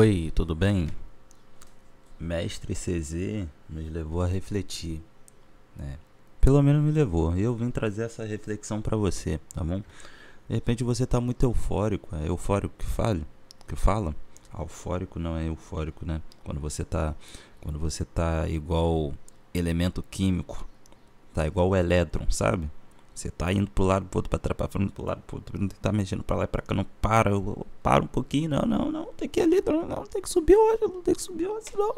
Oi, tudo bem? Mestre CZ nos levou a refletir, né? Pelo menos me levou. Eu vim trazer essa reflexão para você, tá bom? De repente você tá muito eufórico, é eufórico que fale, que fala? Alfórico não é eufórico, né? Quando você tá, quando você tá igual elemento químico, tá igual o elétron, sabe? Você tá indo pro lado pro outro, pra trás, pra pro lado pro outro. Não tá mexendo pra lá e pra cá. Não para, para um pouquinho. Não, não, não. Tem que ir ali. Não, não tem que subir hoje. Não tem que subir hoje, senão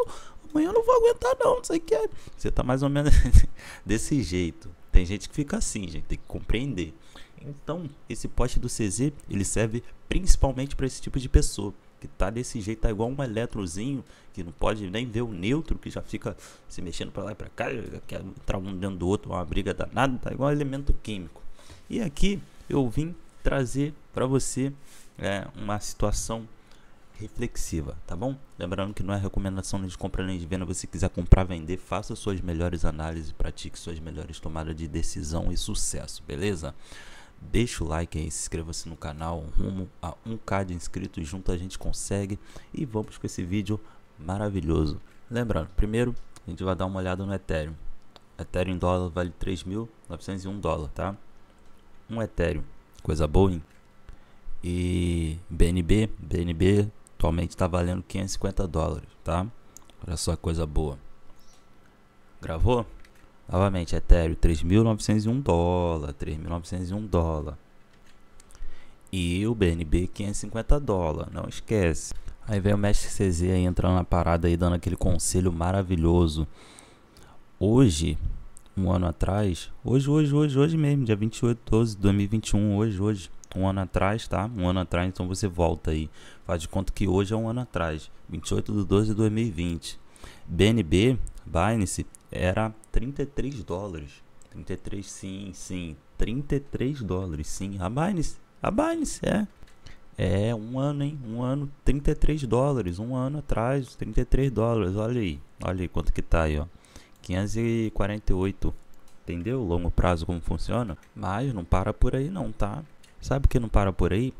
amanhã eu não vou aguentar, não. Não sei o que é. Você tá mais ou menos desse jeito. Tem gente que fica assim, gente. Tem que compreender. Então, esse poste do CZ, ele serve principalmente para esse tipo de pessoa que tá desse jeito, tá igual um eletrozinho, que não pode nem ver o neutro, que já fica se mexendo para lá e para cá, quer entrar um dentro do outro, uma briga danada, tá igual um elemento químico. E aqui eu vim trazer para você é, uma situação reflexiva, tá bom? Lembrando que não é recomendação de compra nem de venda, você quiser comprar, vender, faça suas melhores análises, pratique suas melhores tomadas de decisão e sucesso, beleza? Deixa o like aí, se inscreva-se no canal, rumo a 1k de inscritos, junto a gente consegue. E vamos com esse vídeo maravilhoso. Lembrando, primeiro a gente vai dar uma olhada no Ethereum. Ethereum em dólar vale 3.901 dólar, tá? Um Ethereum, coisa boa, hein? E BNB, BNB atualmente está valendo 550 dólares, tá? Olha só coisa boa. Gravou? Novamente, Ethereum 3.901 dólar, 3.901 dólar. E o BNB 550 dólar, não esquece. Aí vem o mestre CZ aí entrando na parada aí dando aquele conselho maravilhoso. Hoje, um ano atrás, hoje, hoje, hoje, hoje mesmo, dia 28 de 12 de 2021, hoje, hoje, um ano atrás, tá? Um ano atrás, então você volta aí. Faz de conta que hoje é um ano atrás, 28 de 12 de 2020. BNB, Binance, era 33 dólares. 33, sim, sim. 33 dólares, sim. A Binance, a Binance, é. É, um ano, hein? Um ano, 33 dólares. Um ano atrás, 33 dólares. Olha aí, olha aí quanto que tá aí, ó. 548. Entendeu? Longo prazo como funciona. Mas não para por aí não, tá? Sabe que não para por aí?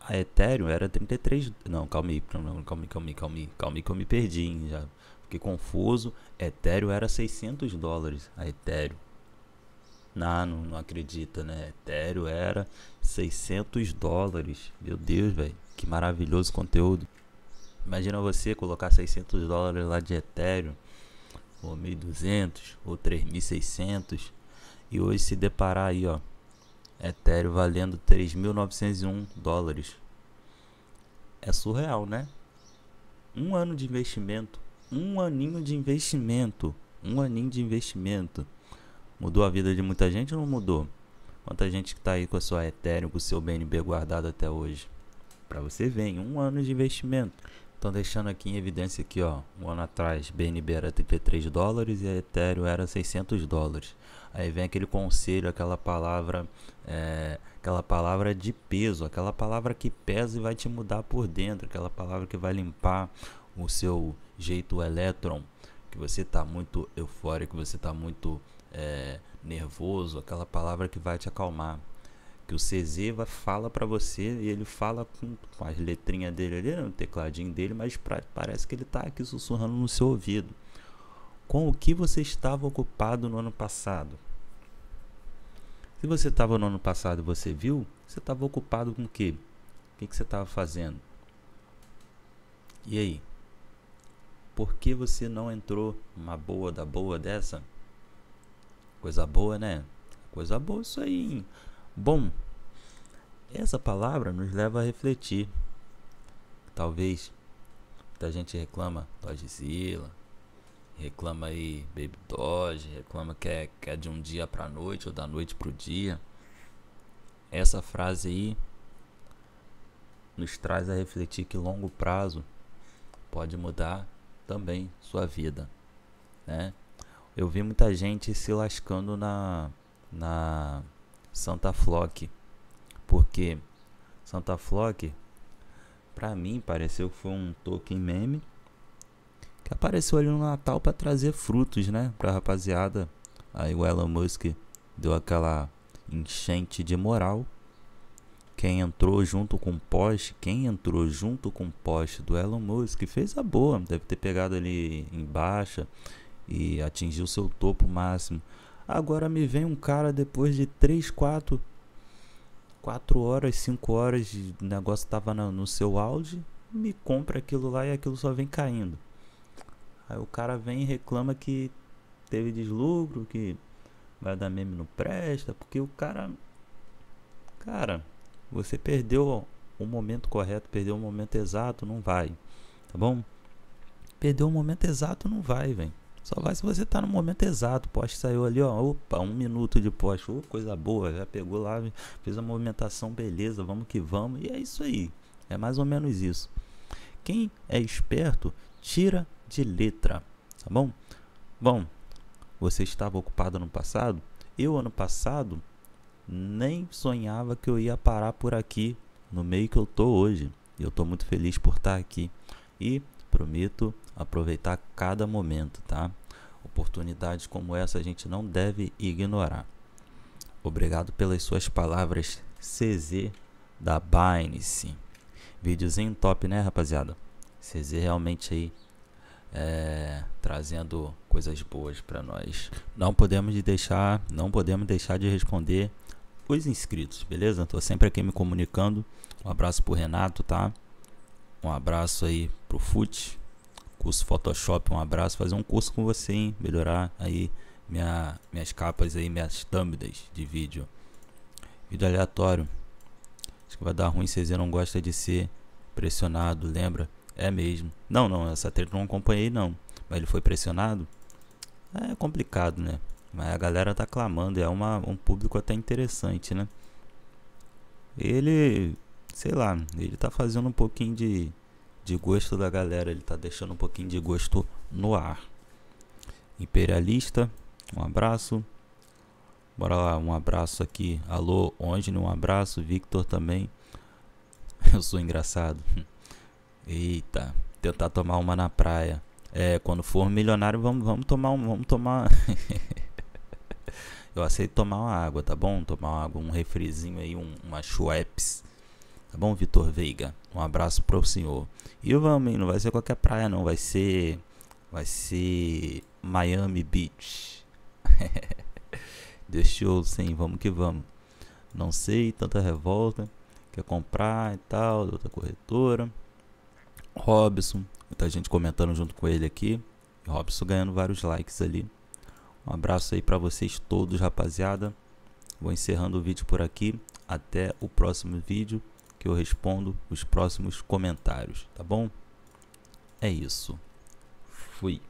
A Ethereum era 33... Não, calma aí, calma aí, calma aí, calma aí, calma aí, calma aí que eu me perdi, hein? Já que confuso, Ethereum era 600 dólares a Ethereum. Não, não, não acredita, né? Ethereum era 600 dólares. Meu Deus, velho, que maravilhoso conteúdo. Imagina você colocar 600 dólares lá de Ethereum, ou 1200, ou 3600, e hoje se deparar aí, ó, Ethereum valendo 3.901 dólares. É surreal, né? Um ano de investimento um aninho de investimento. Um aninho de investimento. Mudou a vida de muita gente ou não mudou? Quanta gente que está aí com a sua Ethereum, com o seu BNB guardado até hoje. Para você ver, um ano de investimento. Estão deixando aqui em evidência aqui, ó. Um ano atrás, BNB era 33 dólares e a Ethereum era 600 dólares. Aí vem aquele conselho, aquela palavra, é, aquela palavra de peso, aquela palavra que pesa e vai te mudar por dentro, aquela palavra que vai limpar o seu jeito elétron, que você está muito eufórico, você está muito é, nervoso, aquela palavra que vai te acalmar. Que o Cezeva fala para você e ele fala com, com as letrinhas dele ali, no né, tecladinho dele, mas pra, parece que ele está aqui sussurrando no seu ouvido. Com o que você estava ocupado no ano passado? Se você estava no ano passado e você viu, você estava ocupado com o quê? O que, que você estava fazendo? E aí? Por que você não entrou uma boa da boa dessa? Coisa boa, né? Coisa boa isso aí. Bom, essa palavra nos leva a refletir. Talvez muita gente reclama Dogezilla, reclama aí Baby Doge, reclama que é, que é de um dia para noite ou da noite para o dia. Essa frase aí nos traz a refletir que longo prazo pode mudar também sua vida, né? Eu vi muita gente se lascando na, na Santa Floque porque Santa Floque, para mim, pareceu que foi um token meme que apareceu ali no Natal para trazer frutos, né, para rapaziada. Aí o Elon Musk deu aquela enchente de moral quem entrou junto com o Porsche, quem entrou junto com o Porsche do Elon Musk fez a boa, deve ter pegado ali em baixa e atingiu seu topo máximo. Agora me vem um cara depois de 3, 4, 4 horas, 5 horas, o negócio estava no seu auge, me compra aquilo lá e aquilo só vem caindo. Aí o cara vem e reclama que teve deslucro, que vai dar meme não presta, porque o cara. Cara, você perdeu o momento correto, perdeu o momento exato, não vai. Tá bom? Perdeu o momento exato, não vai, velho. Só vai se você tá no momento exato. O poste saiu ali, ó. Opa, um minuto de poste. Oh, coisa boa. Já pegou lá, fez a movimentação, beleza. Vamos que vamos. E é isso aí. É mais ou menos isso. Quem é esperto, tira de letra. Tá bom? Bom, você estava ocupado no passado? Eu, ano passado, nem sonhava que eu ia parar por aqui, no meio que eu tô hoje. E eu tô muito feliz por estar tá aqui e prometo aproveitar cada momento, tá? Oportunidades como essa a gente não deve ignorar. Obrigado pelas suas palavras, CZ da Binance. Videozinho top, né, rapaziada? CZ realmente aí é, trazendo coisas boas para nós. Não podemos deixar, não podemos deixar de responder os inscritos, beleza? Tô sempre aqui me comunicando. Um abraço pro Renato, tá? Um abraço aí pro Fute, curso Photoshop, um abraço, fazer um curso com você, hein? Melhorar aí minha, minhas capas aí, minhas thumbnails de vídeo. Vídeo aleatório. Acho que vai dar ruim se você não gosta de ser pressionado, lembra? É mesmo. Não, não, essa treta não acompanhei não. Mas ele foi pressionado? É complicado, né? Mas a galera tá clamando, é uma, um público até interessante, né? Ele, sei lá, ele tá fazendo um pouquinho de, de gosto da galera, ele tá deixando um pouquinho de gosto no ar. Imperialista, um abraço. Bora lá, um abraço aqui. Alô, onde um abraço, Victor também. Eu sou engraçado. Eita, tentar tomar uma na praia. É, quando for milionário, vamos, vamos tomar um, vamos tomar Eu aceito tomar uma água, tá bom? Tomar uma água, um refrizinho aí, um, uma Schweppes. Tá bom, Vitor Veiga? Um abraço para o senhor. E vamos, não vai ser qualquer praia, não. Vai ser. Vai ser. Miami Beach. Deixou, sim, vamos que vamos. Não sei, tanta revolta. Quer comprar e tal, da outra corretora. Robson, muita gente comentando junto com ele aqui. Robson ganhando vários likes ali. Um abraço aí para vocês todos, rapaziada. Vou encerrando o vídeo por aqui. Até o próximo vídeo que eu respondo os próximos comentários, tá bom? É isso. Fui.